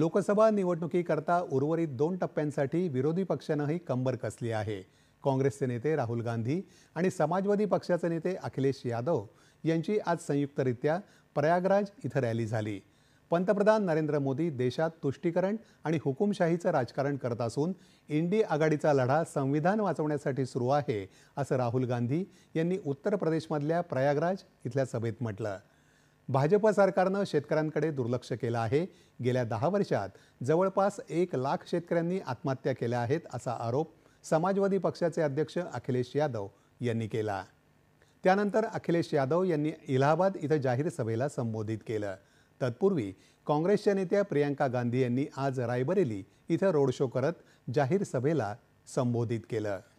लोकसभा निवडणुकीकरता उर्वरित दोन टप्प्यांसाठी विरोधी पक्षानंही कंबर कसली आहे काँग्रेसचे नेते राहुल गांधी आणि समाजवादी पक्षाचे नेते अखिलेश यादव यांची आज संयुक्तरित्या प्रयागराज इथं रॅली झाली पंतप्रधान नरेंद्र मोदी देशात तुष्टीकरण आणि हुकुमशाहीचं राजकारण करत असून इंडी आघाडीचा लढा संविधान वाचवण्यासाठी सुरू आहे असं राहुल गांधी यांनी उत्तर प्रदेशमधल्या प्रयागराज इथल्या सभेत म्हटलं भाजप सरकारनं शेतकऱ्यांकडे दुर्लक्ष केलं आहे गेल्या दहा वर्षात जवळपास एक लाख शेतकऱ्यांनी आत्महत्या केल्या आहेत असा आरोप समाजवादी पक्षाचे अध्यक्ष अखिलेश यादव यांनी केला त्यानंतर अखिलेश यादव यांनी इलाहाबाद इथं जाहीर सभेला संबोधित केलं तत्पूर्वी काँग्रेसच्या नेत्या प्रियांका गांधी यांनी आज रायबरेली इथं रोड शो करत जाहीर सभेला संबोधित केलं